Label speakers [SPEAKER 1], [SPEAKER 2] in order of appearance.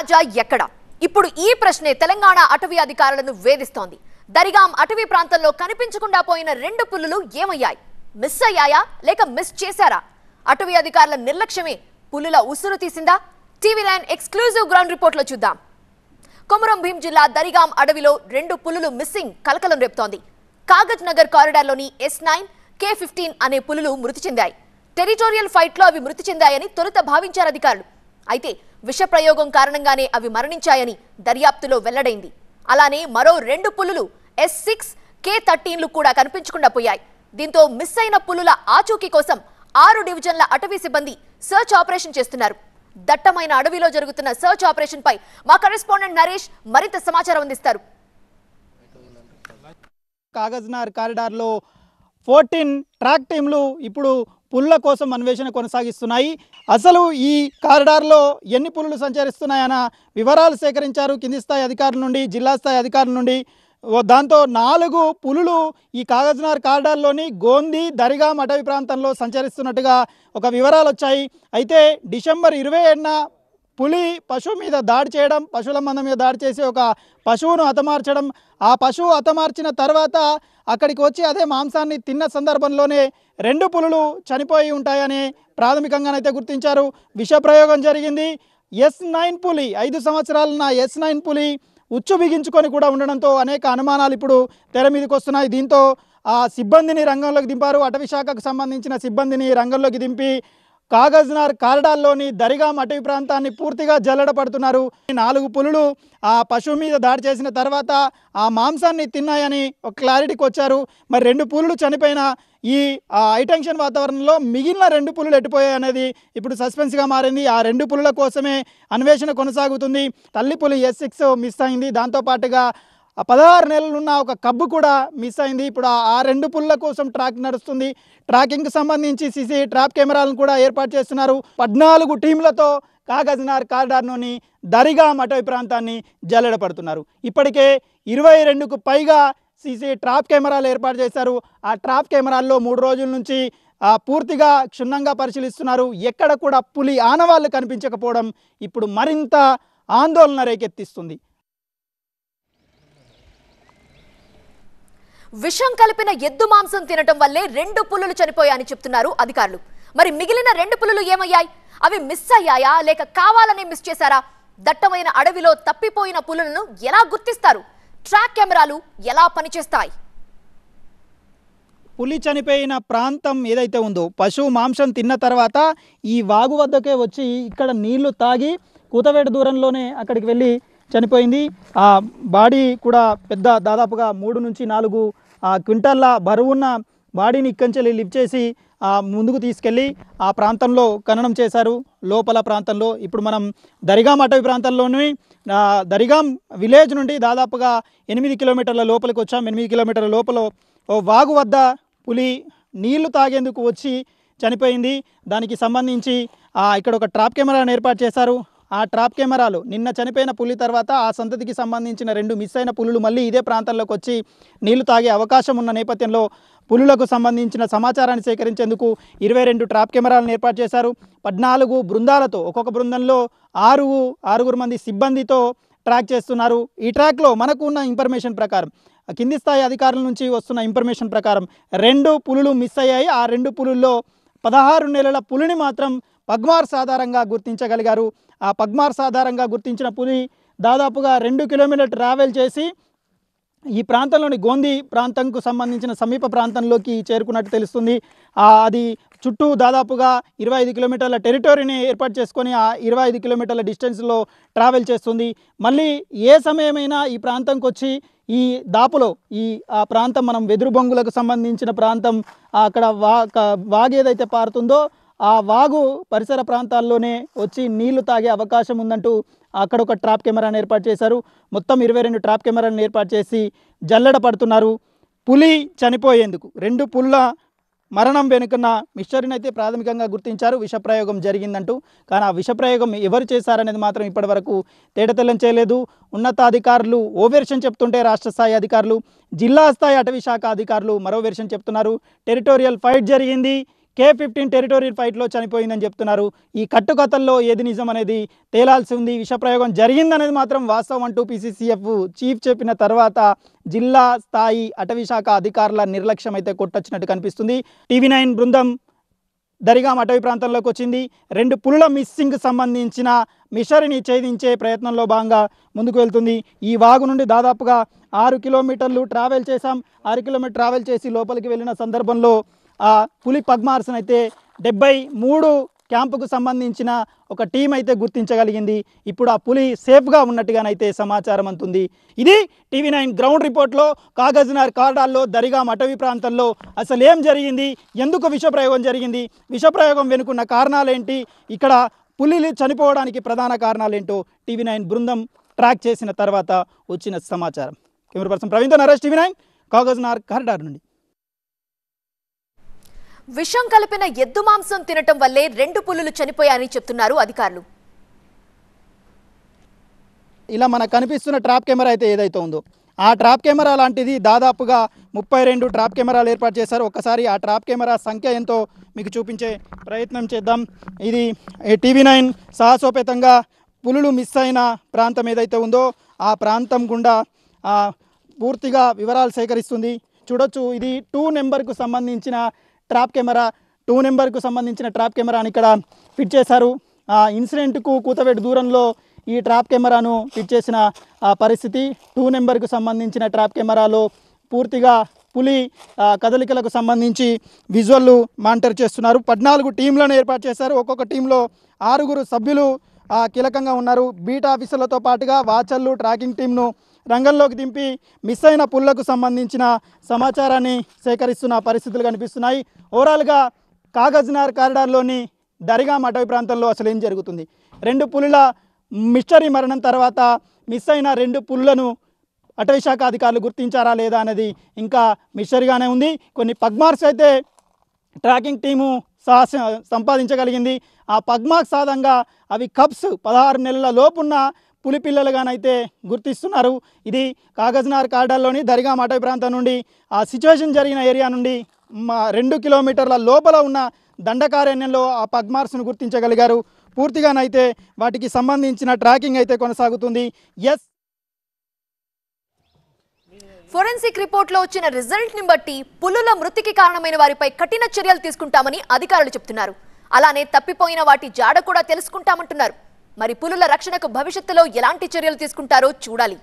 [SPEAKER 1] తాజా ఎక్కడ ఇప్పుడు ఈ ప్రశ్నే తెలంగాణ అటవీ అధికారులను వేధిస్తోంది దరిగాం అటవీ ప్రాంతంలో కనిపించకుండా పోయిన రెండు పుల్లులు ఏమయ్యాయి మిస్ అయ్యాయా లేక మిస్ చేశారా అటవీ అధికారుల నిర్లక్ష్యమే పులుల ఉసురు తీసిందా TV nine exclusive ground report లో చూద్దాం కొమరం భీం జిల్లా దరిగాం అడవిలో రెండు పులులు మిస్సింగ్ కలకలం రేపుతోంది కాగజ్ నగర్ కారిడార్లోని ఎస్ నైన్ కే ఫిఫ్టీన్ అనే పులులు మృతి చెందాయి టెరిటోరియల్ ఫైట్లో అవి మృతి చెందాయని తొలుత భావించారు అధికారులు అయితే విష ప్రయోగం కారణంగానే అవి మరణించాయని దర్యాప్తులో వెల్లడైంది అలానే మరో రెండు పులులు ఎస్ సిక్స్ కే థర్టీన్లు కూడా కనిపించకుండా పోయాయి దీంతో మిస్ అయిన పులుల ఆచూకీ కోసం ఆరు డివిజన్ల అటవీ సిబ్బంది సర్చ్ ఆపరేషన్ చేస్తున్నారు దట్టమైన అడవిలో జరుగుతున్న సర్చ్ ఆపరేషన్ పై మా కరెస్పాండెంట్ నరేష్ మరింత సమాచారం అందిస్తారు
[SPEAKER 2] కాగజ్నార్ కారిడార్లో ఫోర్టీన్ ట్రాక్ టీంలు ఇప్పుడు పుల్ల కోసం అన్వేషణ కొనసాగిస్తున్నాయి అసలు ఈ కారిడార్లో ఎన్ని పులులు సంచరిస్తున్నాయన్న వివరాలు సేకరించారు కింది స్థాయి అధికారుల నుండి జిల్లా స్థాయి అధికారుల నుండి దాంతో నాలుగు పులులు ఈ కాగజ్నార్ కారిడార్లోని గోంది దరిగామ్ అటవీ ప్రాంతంలో సంచరిస్తున్నట్టుగా ఒక వివరాలు వచ్చాయి అయితే డిసెంబర్ ఇరవై ఏడున పులి పశువు మీద దాడి చేయడం పశువుల మంద మీద దాడి చేసి ఒక పశువును హతమార్చడం ఆ పశువు హతమార్చిన తర్వాత అక్కడికి వచ్చి అదే మాంసాన్ని తిన్న సందర్భంలోనే రెండు పులులు చనిపోయి ఉంటాయని ప్రాథమికంగానైతే గుర్తించారు విషప్రయోగం జరిగింది ఎస్ నైన్ పులి ఐదు సంవత్సరాలు నా ఎస్ నైన్ పులి ఉచ్చు బిగించుకొని కూడా ఉండడంతో అనేక అనుమానాలు ఇప్పుడు తెర మీదకి వస్తున్నాయి దీంతో ఆ సిబ్బందిని రంగంలోకి దింపారు అటవీ శాఖకు సంబంధించిన సిబ్బందిని రంగంలోకి దింపి కాగజ్నార్ కారిడార్లోని దరిగాం అటవీ ప్రాంతాన్ని పూర్తిగా జల్లడ పడుతున్నారు నాలుగు పులులు ఆ పశువు మీద దాడి చేసిన తర్వాత ఆ మాంసాన్ని తిన్నాయని ఒక క్లారిటీకి వచ్చారు మరి రెండు పులులు చనిపోయిన ఈ హైటెన్షన్ వాతావరణంలో మిగిలిన రెండు పులులు ఎట్టిపోయాయి అనేది ఇప్పుడు సస్పెన్స్గా మారింది ఆ రెండు పులుల కోసమే అన్వేషణ కొనసాగుతుంది తల్లి పులి ఎస్ సిక్స్ మిస్ అయింది దాంతోపాటుగా ఆ పదహారు నెలలున్న ఒక కబ్బు కూడా మిస్ అయింది ఇప్పుడు ఆ రెండు పుల్ల కోసం ట్రాక్ నడుస్తుంది ట్రాకింగ్కి సంబంధించి సీసీ ట్రాప్ కెమెరాలను కూడా ఏర్పాటు చేస్తున్నారు పద్నాలుగు టీంలతో కాగజ్నార్ కారిడార్లోని దరిగా అటవీ ప్రాంతాన్ని జల్లెడపడుతున్నారు ఇప్పటికే ఇరవై రెండుకు పైగా సీసీ ట్రాప్ కెమెరాలు ఏర్పాటు చేశారు ఆ ట్రాప్ కెమెరాల్లో మూడు రోజుల నుంచి పూర్తిగా క్షుణ్ణంగా పరిశీలిస్తున్నారు ఎక్కడ కూడా పులి ఆనవాళ్లు కనిపించకపోవడం ఇప్పుడు మరింత ఆందోళన రేకెత్తిస్తుంది
[SPEAKER 1] విషం కలిపిన ఎద్దు మాంసం తినటం వల్లే రెండు పులులు చనిపోయాయని చెప్తున్నారు అధికారులు మరి మిగిలిన రెండు పులులు ఏమయ్యాయి అవి మిస్ అయ్యాయా లేక కావాలని మిస్ చేశారా దట్టమైన అడవిలో తప్పిపోయిన పులులను ఎలా గుర్తిస్తారు ట్రాక్ కెమెరాలు ఎలా పనిచేస్తాయి
[SPEAKER 2] పులి చనిపోయిన ప్రాంతం ఏదైతే ఉందో పశువు మాంసం తిన్న తర్వాత ఈ వాగు వద్దకే వచ్చి ఇక్కడ నీళ్లు తాగి కూతవేట దూరంలోనే అక్కడికి వెళ్ళి చనిపోయింది ఆ బాడీ కూడా పెద్ద దాదాపుగా మూడు నుంచి నాలుగు క్వింటాల్ల బరువున్న బాడీని ఇక్కంచెల్లి లిఫ్ట్ చేసి ముందుకు తీసుకెళ్ళి ఆ ప్రాంతంలో ఖననం చేశారు లోపల ప్రాంతంలో ఇప్పుడు మనం దరిగాం అటవీ ప్రాంతంలోని దరిగాం విలేజ్ నుండి దాదాపుగా ఎనిమిది కిలోమీటర్ల లోపలికి వచ్చాం ఎనిమిది కిలోమీటర్ల లోపల ఓ వాగు వద్ద పులి నీళ్లు తాగేందుకు వచ్చి చనిపోయింది దానికి సంబంధించి ఇక్కడ ఒక ట్రాప్ కెమెరాను ఏర్పాటు చేశారు ఆ ట్రాప్ కెమెరాలు నిన్న చనిపోయిన పులి తర్వాత ఆ సంతతికి సంబంధించిన రెండు మిస్ అయిన పులులు మళ్ళీ ఇదే ప్రాంతంలోకి వచ్చి నీళ్లు తాగే అవకాశం ఉన్న నేపథ్యంలో పులులకు సంబంధించిన సమాచారాన్ని సేకరించేందుకు ఇరవై రెండు ట్రాప్ కెమెరాలను ఏర్పాటు చేశారు పద్నాలుగు బృందాలతో ఒక్కొక్క బృందంలో ఆరు ఆరుగురు మంది సిబ్బందితో ట్రాక్ చేస్తున్నారు ఈ ట్రాక్లో మనకు ఉన్న ఇన్ఫర్మేషన్ ప్రకారం కింది స్థాయి అధికారుల నుంచి వస్తున్న ఇన్ఫర్మేషన్ ప్రకారం రెండు పులులు మిస్ అయ్యాయి ఆ రెండు పులుల్లో పదహారు నెలల పులిని మాత్రం పగ్మార్స్ ఆధారంగా గుర్తించగలిగారు ఆ పగ్మార్స్ ఆధారంగా గుర్తించిన పులి దాదాపుగా రెండు కిలోమీటర్ ట్రావెల్ చేసి ఈ ప్రాంతంలోని గోంది ప్రాంతంకు సంబంధించిన సమీప ప్రాంతంలోకి చేరుకున్నట్టు తెలుస్తుంది అది చుట్టూ దాదాపుగా ఇరవై ఐదు కిలోమీటర్ల టెరిటరీని ఏర్పాటు చేసుకొని ఆ ఇరవై ఐదు కిలోమీటర్ల డిస్టెన్స్లో ట్రావెల్ చేస్తుంది మళ్ళీ ఏ సమయమైనా ఈ ప్రాంతంకి వచ్చి ఈ దాపులో ఈ ఆ ప్రాంతం మనం వెదురు బొంగులకు సంబంధించిన ప్రాంతం అక్కడ వా వాగేదైతే పారుతుందో ఆ వాగు పరిసర ప్రాంతాల్లోనే వచ్చి నీళ్లు తాగే అవకాశం ఉందంటూ అక్కడ ఒక ట్రాప్ కెమెరాను ఏర్పాటు చేశారు మొత్తం ఇరవై రెండు ట్రాప్ కెమెరాలను ఏర్పాటు చేసి జల్లెడ పడుతున్నారు పులి చనిపోయేందుకు రెండు పుల్ల మరణం వెనుకున్న మిస్టరీని అయితే ప్రాథమికంగా గుర్తించారు విషప్రయోగం జరిగిందంటూ కానీ ఆ విషప్రయోగం ఎవరు చేశారనేది మాత్రం ఇప్పటివరకు తేటతెల్లం చేయలేదు ఉన్నతాధికారులు ఓ వెర్షన్ చెప్తుంటే రాష్ట్ర స్థాయి అధికారులు జిల్లా స్థాయి అటవీ శాఖ అధికారులు మరో వెర్షన్ చెప్తున్నారు టెరిటోరియల్ ఫైట్ జరిగింది కే ఫిఫ్టీన్ టెరిటోరియల్ ఫైట్లో చనిపోయిందని చెప్తున్నారు ఈ కట్టుకథల్లో ఏది నిజం అనేది తేలాల్సి ఉంది విషప్రయోగం జరిగిందనేది మాత్రం వాస్తవం అంటూ పీసీసీఎఫ్ చీఫ్ చెప్పిన తర్వాత జిల్లా స్థాయి అటవీ శాఖ అధికారుల నిర్లక్ష్యం అయితే కొట్టొచ్చినట్టు కనిపిస్తుంది టీవీ నైన్ బృందం దరిగాం అటవీ ప్రాంతంలోకి వచ్చింది రెండు పులుల మిస్సింగ్ సంబంధించిన మిషరిని ఛేదించే ప్రయత్నంలో భాగంగా ముందుకు వెళ్తుంది ఈ వాగు నుండి దాదాపుగా ఆరు కిలోమీటర్లు ట్రావెల్ చేశాం ఆరు కిలోమీటర్ ట్రావెల్ చేసి లోపలికి వెళ్ళిన సందర్భంలో పులి పద్మార్సన్ అయితే డెబ్బై మూడు క్యాంపుకు సంబంధించిన ఒక టీం అయితే గుర్తించగలిగింది ఇప్పుడు ఆ పులి సేఫ్గా ఉన్నట్టుగానైతే సమాచారం అంతుంది ఇది టీవీ నైన్ గ్రౌండ్ రిపోర్ట్లో కాగజ్నార్ కాడాల్లో దరిగా అటవీ ప్రాంతంలో అసలు ఏం జరిగింది ఎందుకు విషప్రయోగం జరిగింది విషప్రయోగం వెనుకున్న కారణాలేంటి ఇక్కడ పులిలు చనిపోవడానికి ప్రధాన కారణాలేంటో టీవీ నైన్ బృందం ట్రాక్ చేసిన తర్వాత వచ్చిన సమాచారం camera person Praveen Naresh TV nine Kagaznagar corridor నుండి
[SPEAKER 1] విషం కలిపిన ఎద్దు మాంసం తినటం వల్లే రెండు పులులు చనిపోయాయని చెప్తున్నారు అధికారులు
[SPEAKER 2] ఇలా మనకు కనిపిస్తున్న ట్రాప్ కెమెరా అయితే ఏదైతే ఉందో ఆ ట్రాప్ కెమెరా లాంటిది దాదాపుగా ముప్పై రెండు ట్రాప్ కెమెరాలు ఏర్పాటు చేశారు ఒక్కసారి ఆ ట్రాప్ కెమెరా సంఖ్య ఎంతో మీకు చూపించే ప్రయత్నం చేద్దాం ఇది టీవీ నైన్ సాహసోపేతంగా పులులు మిస్ అయిన ప్రాంతం ఏదైతే ఉందో ఆ ప్రాంతం గుండా పూర్తిగా వివరాలు సేకరిస్తుంది చూడొచ్చు ఇది టూ నెంబర్కు సంబంధించిన ట్రాప్ కెమెరా టూ నెంబర్కు సంబంధించిన ట్రాప్ కెమెరాని ఇక్కడ ఫిట్ చేశారు ఇన్సిడెంట్కు కూతవేటు దూరంలో ఈ ట్రాప్ కెమెరాను ఫిట్ చేసిన పరిస్థితి టూ నెంబర్కు సంబంధించిన ట్రాప్ కెమెరాలో పూర్తిగా పులి కదలికలకు సంబంధించి విజువల్లు మానిటర్ చేస్తున్నారు పద్నాలుగు టీంలను ఏర్పాటు చేశారు ఒక్కొక్క టీంలో ఆరుగురు సభ్యులు కీలకంగా ఉన్నారు బీట్ ఆఫీసర్లతో పాటుగా వాచర్లు ట్రాకింగ్ టీంను రంగంలోకి దింపి మిస్ అయిన పుల్లకు సంబంధించిన సమాచారాన్ని సేకరిస్తున్న పరిస్థితులు కనిపిస్తున్నాయి ఓవరాల్గా కాగజ్నార్ కారిడార్లోని దరిగాం అటవీ ప్రాంతంలో అసలు ఏం జరుగుతుంది రెండు పులుల మిస్టరీ మరణం తర్వాత మిస్ అయిన రెండు పుల్లను అటవీ శాఖ అధికారులు గుర్తించారా లేదా అనేది ఇంకా మిస్టరీగానే ఉంది కొన్ని పగ్మార్క్స్ అయితే ట్రాకింగ్ టీము సాహస సంపాదించగలిగింది ఆ పగ్మార్క్స్ సాధంగా అవి కప్స్ పదహారు నెలల లోపున్న పులిపిల్లలుగానైతే గుర్తిస్తున్నారు ఇది కాగజ్నార్ కాడాల్లోని దరిగా అటవీ ప్రాంతం నుండి ఆ సిచ్యువేషన్ జరిగిన ఏరియా నుండి మా రెండు కిలోమీటర్ల లోపల ఉన్న దండకారణ్యంలో ఆ పగ్మార్స్ను గుర్తించగలిగారు పూర్తిగానైతే వాటికి సంబంధించిన ట్రాకింగ్ అయితే కొనసాగుతుంది ఎస్
[SPEAKER 1] ఫోరెన్సిక్ రిపోర్ట్లో వచ్చిన రిజల్ట్ ని బట్టి పులుల మృతికి కారణమైన వారిపై కఠిన చర్యలు తీసుకుంటామని అధికారులు చెప్తున్నారు అలానే తప్పిపోయిన వాటి జాడ కూడా తెలుసుకుంటామంటున్నారు మరి పులుల రక్షణకు భవిష్యత్తులో ఎలాంటి చర్యలు తీసుకుంటారో చూడాలి